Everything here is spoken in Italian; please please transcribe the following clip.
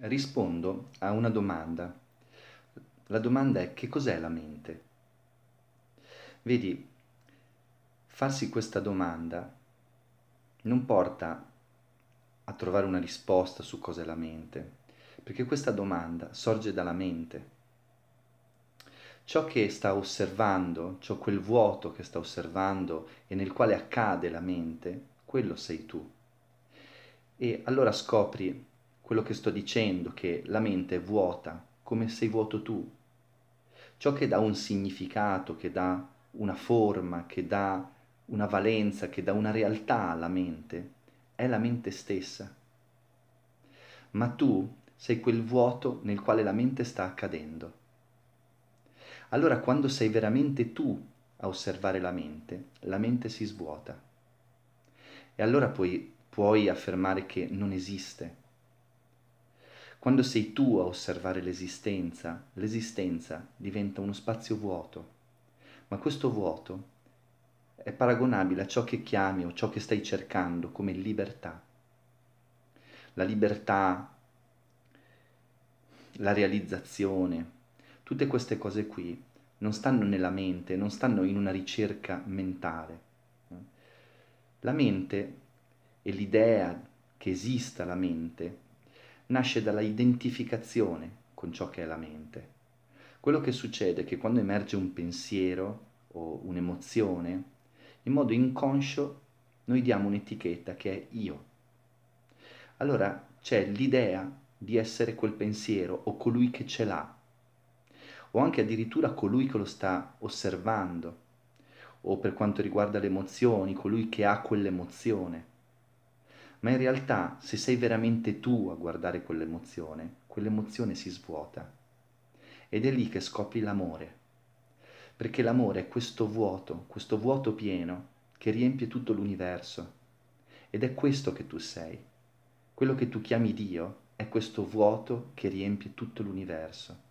rispondo a una domanda. La domanda è che cos'è la mente? Vedi, farsi questa domanda non porta a trovare una risposta su cos'è la mente, perché questa domanda sorge dalla mente. Ciò che sta osservando, ciò quel vuoto che sta osservando e nel quale accade la mente, quello sei tu. E allora scopri quello che sto dicendo, che la mente è vuota, come sei vuoto tu. Ciò che dà un significato, che dà una forma, che dà una valenza, che dà una realtà alla mente, è la mente stessa. Ma tu sei quel vuoto nel quale la mente sta accadendo. Allora quando sei veramente tu a osservare la mente, la mente si svuota. E allora puoi, puoi affermare che non esiste, quando sei tu a osservare l'esistenza, l'esistenza diventa uno spazio vuoto, ma questo vuoto è paragonabile a ciò che chiami o ciò che stai cercando come libertà. La libertà, la realizzazione, tutte queste cose qui non stanno nella mente, non stanno in una ricerca mentale. La mente e l'idea che esista la mente nasce dalla identificazione con ciò che è la mente. Quello che succede è che quando emerge un pensiero o un'emozione, in modo inconscio noi diamo un'etichetta che è io. Allora c'è l'idea di essere quel pensiero o colui che ce l'ha, o anche addirittura colui che lo sta osservando, o per quanto riguarda le emozioni, colui che ha quell'emozione ma in realtà se sei veramente tu a guardare quell'emozione, quell'emozione si svuota ed è lì che scopri l'amore, perché l'amore è questo vuoto, questo vuoto pieno che riempie tutto l'universo ed è questo che tu sei, quello che tu chiami Dio è questo vuoto che riempie tutto l'universo.